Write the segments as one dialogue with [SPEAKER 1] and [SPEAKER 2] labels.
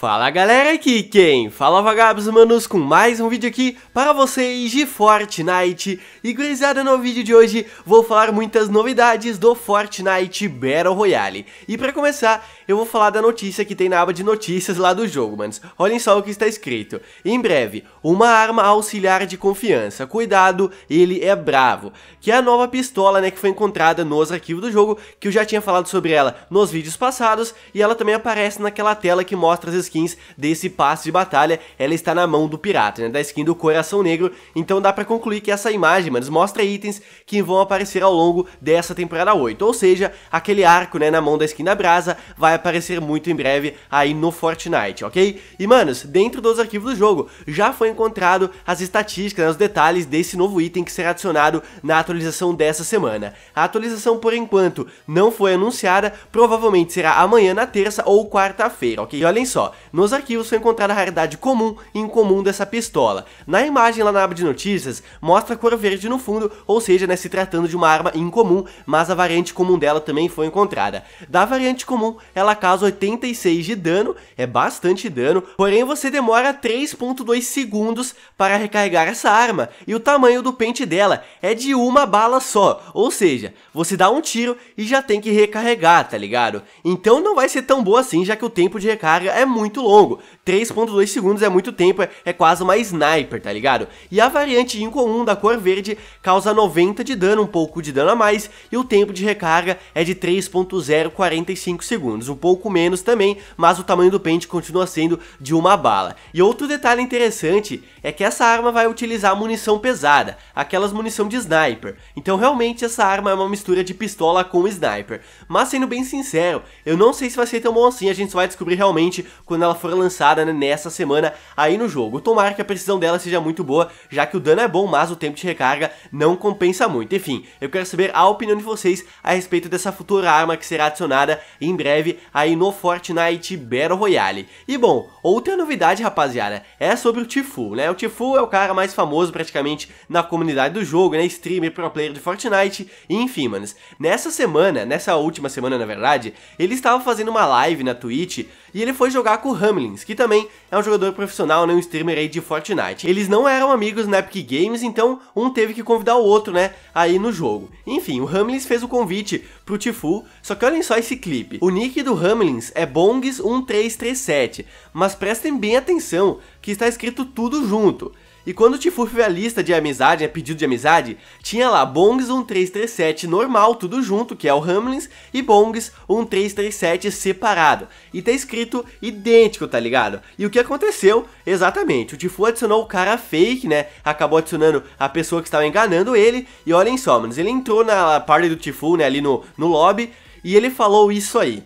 [SPEAKER 1] Fala galera, aqui quem? Fala vagabos manos com mais um vídeo aqui para vocês de Fortnite E gurizada, no vídeo de hoje vou falar muitas novidades do Fortnite Battle Royale E para começar, eu vou falar da notícia que tem na aba de notícias lá do jogo, manos. Olhem só o que está escrito. Em breve, uma arma auxiliar de confiança. Cuidado, ele é bravo. Que é a nova pistola, né, que foi encontrada nos arquivos do jogo, que eu já tinha falado sobre ela nos vídeos passados, e ela também aparece naquela tela que mostra as skins desse passe de batalha. Ela está na mão do pirata, né, da skin do Coração Negro. Então dá para concluir que essa imagem, manos, mostra itens que vão aparecer ao longo dessa temporada 8. Ou seja, aquele arco, né, na mão da skin da Brasa vai aparecer muito em breve aí no Fortnite, ok? E manos, dentro dos arquivos do jogo já foi encontrado as estatísticas, né, os detalhes desse novo item que será adicionado na atualização dessa semana. A atualização por enquanto não foi anunciada, provavelmente será amanhã na terça ou quarta-feira, ok? E olhem só, nos arquivos foi encontrada a raridade comum e incomum dessa pistola. Na imagem lá na aba de notícias, mostra a cor verde no fundo, ou seja, né, se tratando de uma arma incomum, mas a variante comum dela também foi encontrada. Da variante comum, ela ela causa 86 de dano, é bastante dano, porém você demora 3.2 segundos para recarregar essa arma, e o tamanho do pente dela é de uma bala só, ou seja, você dá um tiro e já tem que recarregar, tá ligado? Então não vai ser tão boa assim, já que o tempo de recarga é muito longo, 3.2 segundos é muito tempo, é quase uma sniper, tá ligado? E a variante incomum da cor verde causa 90 de dano, um pouco de dano a mais, e o tempo de recarga é de 3.045 segundos, um pouco menos também, mas o tamanho do pente continua sendo de uma bala. E outro detalhe interessante é que essa arma vai utilizar munição pesada, aquelas munição de sniper. Então realmente essa arma é uma mistura de pistola com sniper. Mas sendo bem sincero, eu não sei se vai ser tão bom assim, a gente só vai descobrir realmente quando ela for lançada né, nessa semana aí no jogo. Tomara que a precisão dela seja muito boa, já que o dano é bom, mas o tempo de recarga não compensa muito. Enfim, eu quero saber a opinião de vocês a respeito dessa futura arma que será adicionada em breve aí no Fortnite Battle Royale. E bom, outra novidade rapaziada, é sobre o Tifu, né? O Tifu é o cara mais famoso praticamente na comunidade do jogo, né? Streamer, pro player de Fortnite, e enfim, manos. Nessa semana, nessa última semana na verdade, ele estava fazendo uma live na Twitch e ele foi jogar com o Hamlins, que também é um jogador profissional, né? Um streamer aí de Fortnite. Eles não eram amigos na Epic Games, então um teve que convidar o outro, né? Aí no jogo. Enfim, o Hamlins fez o convite pro Tifu, só que olhem só esse clipe. O nick do Hamlins é Bongs 1337, mas prestem bem atenção que está escrito tudo junto. E quando o Tifu fez a lista de amizade, a é pedido de amizade, tinha lá Bongs 1337 normal, tudo junto, que é o Hamlins, e Bongs 1337 separado. E tá escrito idêntico, tá ligado? E o que aconteceu? Exatamente, o Tifu adicionou o cara fake, né? Acabou adicionando a pessoa que estava enganando ele. E olhem só, mano, ele entrou na parte do Tifu, né, ali no, no lobby, e ele falou isso aí.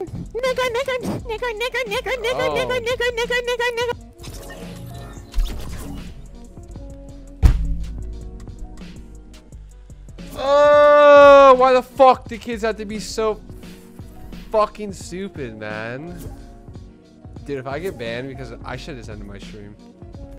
[SPEAKER 1] Nigga, nigga, nigga, nigga, nigga, nigga, oh. nigga, nigga, nigga, nigga, nigga. Oh, why the fuck do kids have to be so fucking stupid, man? Dude, if I get banned because I should have ended my stream.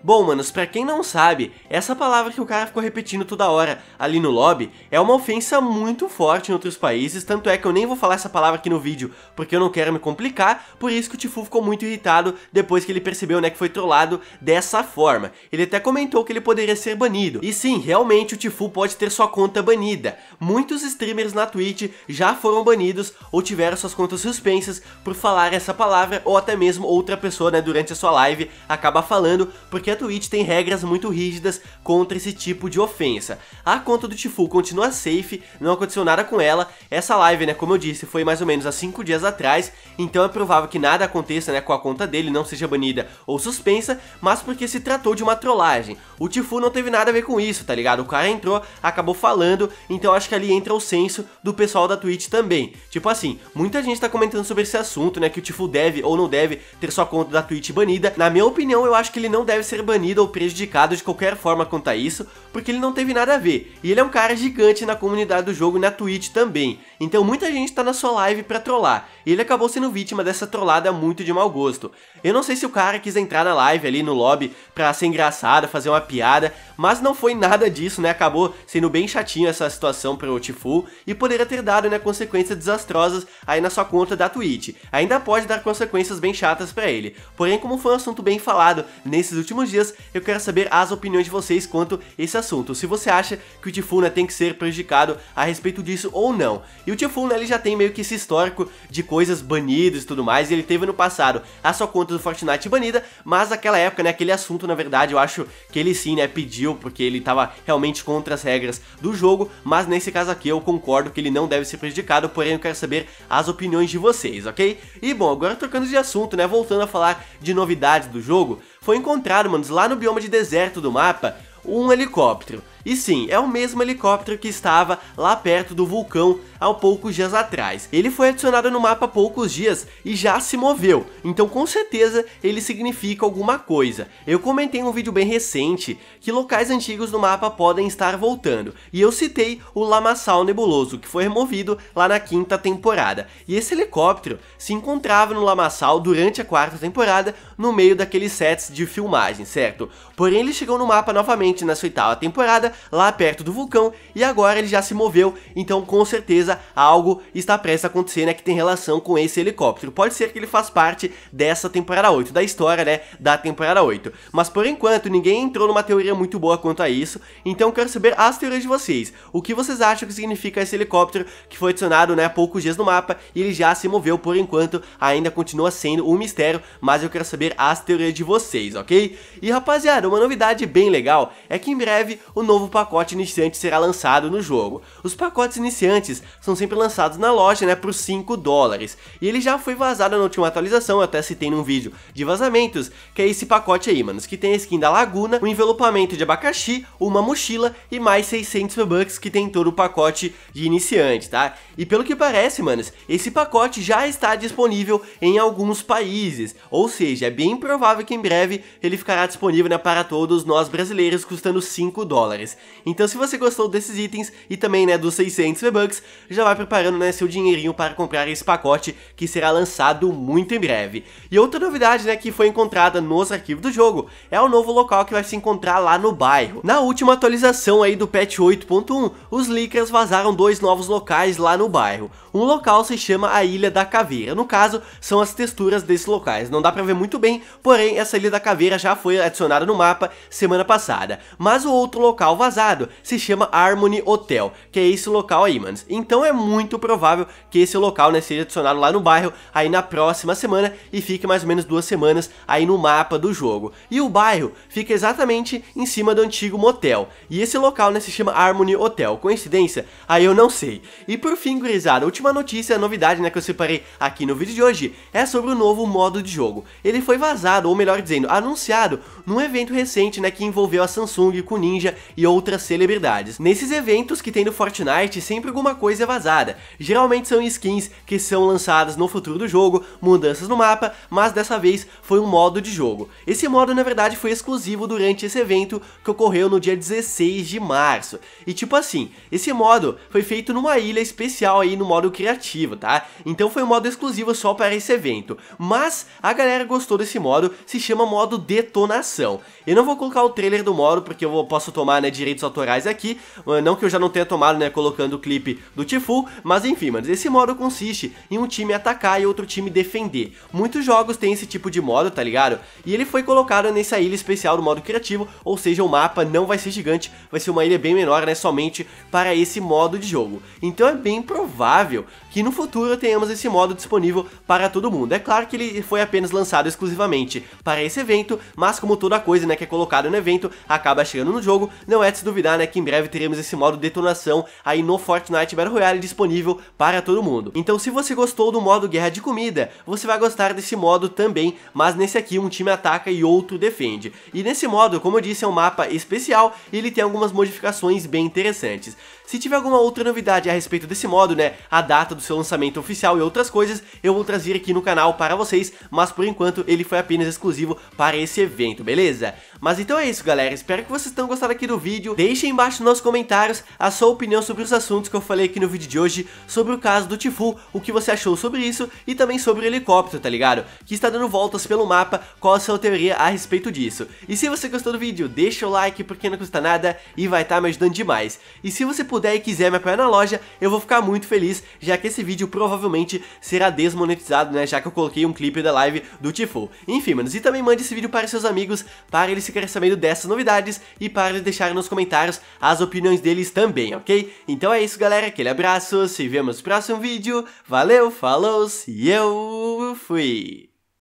[SPEAKER 1] Bom, manos, pra quem não sabe, essa palavra que o cara ficou repetindo toda hora ali no lobby é uma ofensa muito forte em outros países, tanto é que eu nem vou falar essa palavra aqui no vídeo, porque eu não quero me complicar, por isso que o Tifu ficou muito irritado depois que ele percebeu, né, que foi trollado dessa forma. Ele até comentou que ele poderia ser banido. E sim, realmente o Tifu pode ter sua conta banida. Muitos streamers na Twitch já foram banidos ou tiveram suas contas suspensas por falar essa palavra ou até mesmo outra pessoa, né, durante a sua live acaba falando, porque a Twitch tem regras muito rígidas contra esse tipo de ofensa. A conta do Tifu continua safe, não aconteceu nada com ela. Essa live, né, como eu disse, foi mais ou menos há 5 dias atrás, então é provável que nada aconteça, né, com a conta dele, não seja banida ou suspensa, mas porque se tratou de uma trollagem. O Tifu não teve nada a ver com isso, tá ligado? O cara entrou, acabou falando, então acho que ali entra o senso do pessoal da Twitch também. Tipo assim, muita gente tá comentando sobre esse assunto, né, que o Tifu deve ou não deve ter sua conta da Twitch banida. Na minha opinião, eu acho que ele não deve ser banido ou prejudicado de qualquer forma quanto a isso, porque ele não teve nada a ver, e ele é um cara gigante na comunidade do jogo e na Twitch também, então muita gente tá na sua live pra trollar, e ele acabou sendo vítima dessa trollada muito de mau gosto. Eu não sei se o cara quis entrar na live ali no lobby pra ser engraçado, fazer uma piada, mas não foi nada disso, né, acabou sendo bem chatinho essa situação pro Tifu, e poderia ter dado, né, consequências desastrosas aí na sua conta da Twitch. Ainda pode dar consequências bem chatas pra ele, porém como foi um assunto bem falado nesses últimos dias, eu quero saber as opiniões de vocês quanto esse assunto. Se você acha que o Tifuna tem que ser prejudicado a respeito disso ou não. E o Tifuna, ele já tem meio que esse histórico de coisas banidas e tudo mais, e ele teve no passado a sua conta do Fortnite banida, mas naquela época, né, aquele assunto, na verdade, eu acho que ele sim, né, pediu, porque ele tava realmente contra as regras do jogo, mas nesse caso aqui eu concordo que ele não deve ser prejudicado, porém eu quero saber as opiniões de vocês, ok? E bom, agora trocando de assunto, né, voltando a falar de novidades do jogo, foi encontrado, manos, lá no bioma de deserto do mapa, um helicóptero. E sim, é o mesmo helicóptero que estava lá perto do vulcão há poucos dias atrás. Ele foi adicionado no mapa há poucos dias e já se moveu, então com certeza ele significa alguma coisa. Eu comentei em um vídeo bem recente que locais antigos no mapa podem estar voltando, e eu citei o Lamaçal Nebuloso, que foi removido lá na quinta temporada. E esse helicóptero se encontrava no Lamaçal durante a quarta temporada, no meio daqueles sets de filmagem, certo? Porém ele chegou no mapa novamente na oitava temporada lá perto do vulcão e agora ele já se moveu, então com certeza algo está prestes a acontecer, né, que tem relação com esse helicóptero. Pode ser que ele faz parte dessa temporada 8, da história, né, da temporada 8. Mas por enquanto ninguém entrou numa teoria muito boa quanto a isso, então quero saber as teorias de vocês. O que vocês acham que significa esse helicóptero que foi adicionado, né, há poucos dias no mapa e ele já se moveu por enquanto, ainda continua sendo um mistério, mas eu quero saber as teorias de vocês, ok? E rapaziada, uma novidade bem legal é que em breve o novo novo pacote iniciante será lançado no jogo. Os pacotes iniciantes são sempre lançados na loja, né, por 5 dólares. E ele já foi vazado na última atualização, eu até citei num vídeo de vazamentos, que é esse pacote aí, manos, que tem a skin da Laguna, um envelopamento de abacaxi, uma mochila e mais 600 V-Bucks que tem todo o pacote de iniciante, tá? E pelo que parece, manos, esse pacote já está disponível em alguns países, ou seja, é bem provável que em breve ele ficará disponível né, para todos nós brasileiros, custando 5 dólares. Então se você gostou desses itens e também né, dos 600 V-Bucks, já vai preparando né, seu dinheirinho para comprar esse pacote que será lançado muito em breve. E outra novidade né, que foi encontrada nos arquivos do jogo é o novo local que vai se encontrar lá no bairro. Na última atualização aí do patch 8.1, os leakers vazaram dois novos locais lá no bairro. Um local se chama a Ilha da Caveira, no caso são as texturas desses locais, não dá pra ver muito bem, porém essa Ilha da Caveira já foi adicionada no mapa semana passada. Mas o outro local vazado, se chama Harmony Hotel, que é esse local aí, mano. Então é muito provável que esse local, né, seja adicionado lá no bairro aí na próxima semana e fique mais ou menos duas semanas aí no mapa do jogo. E o bairro fica exatamente em cima do antigo motel, e esse local, né, se chama Harmony Hotel. Coincidência? Aí eu não sei. E por fim, gurizada, última notícia, novidade, né, que eu separei aqui no vídeo de hoje, é sobre o novo modo de jogo. Ele foi vazado, ou melhor dizendo, anunciado num evento recente, né, que envolveu a Samsung com Ninja e outras celebridades. Nesses eventos que tem no Fortnite, sempre alguma coisa é vazada. Geralmente são skins que são lançadas no futuro do jogo, mudanças no mapa, mas dessa vez foi um modo de jogo. Esse modo na verdade foi exclusivo durante esse evento que ocorreu no dia 16 de março. E tipo assim, esse modo foi feito numa ilha especial aí no modo criativo, tá? Então foi um modo exclusivo só para esse evento. Mas a galera gostou desse modo, se chama modo detonação. Eu não vou colocar o trailer do modo porque eu posso tomar né, de direitos autorais aqui, ah, não que eu já não tenha tomado, né, colocando o clipe do Tifu, mas enfim, mano, esse modo consiste em um time atacar e outro time defender. Muitos jogos têm esse tipo de modo, tá ligado? E ele foi colocado nessa ilha especial do modo criativo, ou seja, o mapa não vai ser gigante, vai ser uma ilha bem menor, né, somente para esse modo de jogo. Então é bem provável que no futuro tenhamos esse modo disponível para todo mundo. É claro que ele foi apenas lançado exclusivamente para esse evento, mas como toda coisa, né, que é colocada no evento, acaba chegando no jogo, não é de se duvidar, né, que em breve teremos esse modo detonação aí no Fortnite Battle Royale disponível para todo mundo. Então se você gostou do modo guerra de comida, você vai gostar desse modo também, mas nesse aqui um time ataca e outro defende. E nesse modo, como eu disse, é um mapa especial e ele tem algumas modificações bem interessantes. Se tiver alguma outra novidade a respeito desse modo, né, a data do seu lançamento oficial e outras coisas, eu vou trazer aqui no canal para vocês, mas por enquanto ele foi apenas exclusivo para esse evento, beleza? Mas então é isso, galera, espero que vocês tenham gostado aqui do vídeo, deixem embaixo nos comentários a sua opinião sobre os assuntos que eu falei aqui no vídeo de hoje, sobre o caso do Tifu, o que você achou sobre isso e também sobre o helicóptero, tá ligado? Que está dando voltas pelo mapa, qual a sua teoria a respeito disso. E se você gostou do vídeo, deixa o like porque não custa nada e vai estar tá me ajudando demais. E se você puder puder e quiser me apoiar na loja, eu vou ficar muito feliz, já que esse vídeo provavelmente será desmonetizado, né? Já que eu coloquei um clipe da live do Tifo. Enfim, manos, e também mande esse vídeo para seus amigos, para eles ficarem sabendo dessas novidades e para eles deixarem nos comentários as opiniões deles também, ok? Então é isso, galera. Aquele abraço, se vemos no próximo vídeo. Valeu, falou, e eu fui!